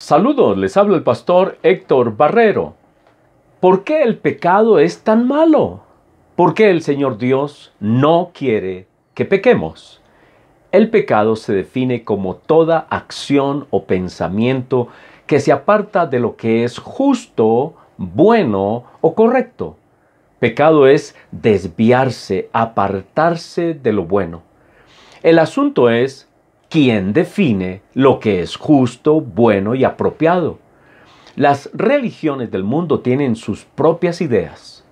Saludos, les habla el pastor Héctor Barrero. ¿Por qué el pecado es tan malo? ¿Por qué el Señor Dios no quiere que pequemos? El pecado se define como toda acción o pensamiento que se aparta de lo que es justo, bueno o correcto. Pecado es desviarse, apartarse de lo bueno. El asunto es ¿Quién define lo que es justo, bueno y apropiado? Las religiones del mundo tienen sus propias ideas.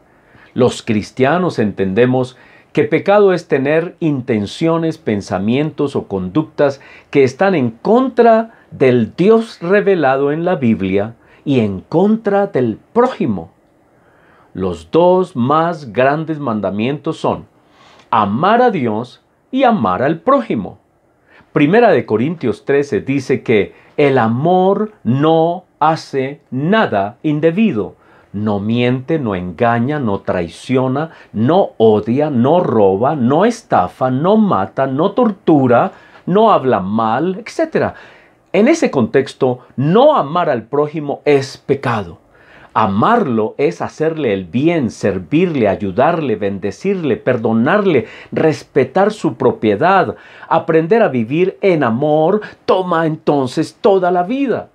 Los cristianos entendemos que pecado es tener intenciones, pensamientos o conductas que están en contra del Dios revelado en la Biblia y en contra del prójimo. Los dos más grandes mandamientos son amar a Dios y amar al prójimo. Primera de Corintios 13 dice que el amor no hace nada indebido. No miente, no engaña, no traiciona, no odia, no roba, no estafa, no mata, no tortura, no habla mal, etc. En ese contexto, no amar al prójimo es pecado. Amarlo es hacerle el bien, servirle, ayudarle, bendecirle, perdonarle, respetar su propiedad, aprender a vivir en amor, toma entonces toda la vida.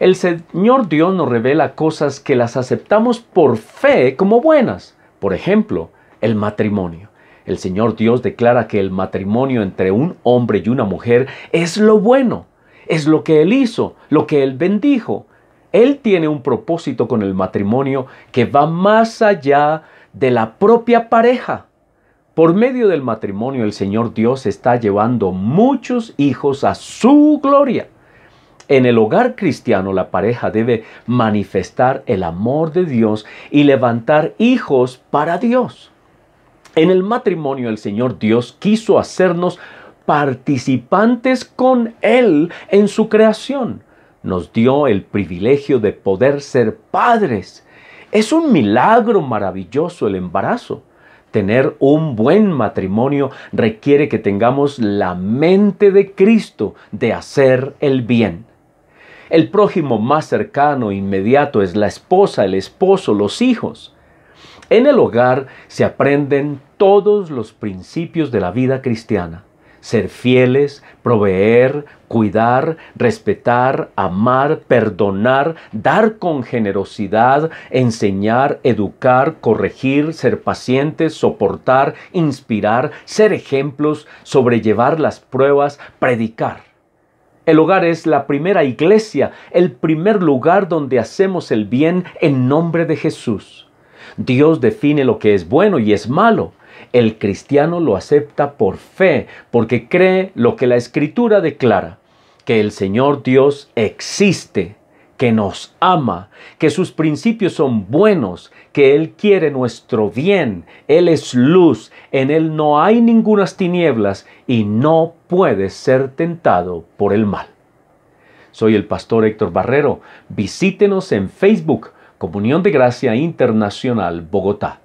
El Señor Dios nos revela cosas que las aceptamos por fe como buenas. Por ejemplo, el matrimonio. El Señor Dios declara que el matrimonio entre un hombre y una mujer es lo bueno, es lo que Él hizo, lo que Él bendijo. Él tiene un propósito con el matrimonio que va más allá de la propia pareja. Por medio del matrimonio el Señor Dios está llevando muchos hijos a su gloria. En el hogar cristiano la pareja debe manifestar el amor de Dios y levantar hijos para Dios. En el matrimonio el Señor Dios quiso hacernos participantes con Él en su creación nos dio el privilegio de poder ser padres. Es un milagro maravilloso el embarazo. Tener un buen matrimonio requiere que tengamos la mente de Cristo de hacer el bien. El prójimo más cercano e inmediato es la esposa, el esposo, los hijos. En el hogar se aprenden todos los principios de la vida cristiana ser fieles, proveer, cuidar, respetar, amar, perdonar, dar con generosidad, enseñar, educar, corregir, ser pacientes, soportar, inspirar, ser ejemplos, sobrellevar las pruebas, predicar. El hogar es la primera iglesia, el primer lugar donde hacemos el bien en nombre de Jesús. Dios define lo que es bueno y es malo. El cristiano lo acepta por fe, porque cree lo que la escritura declara, que el Señor Dios existe, que nos ama, que sus principios son buenos, que Él quiere nuestro bien, Él es luz, en Él no hay ningunas tinieblas y no puede ser tentado por el mal. Soy el pastor Héctor Barrero. Visítenos en Facebook, Comunión de Gracia Internacional Bogotá.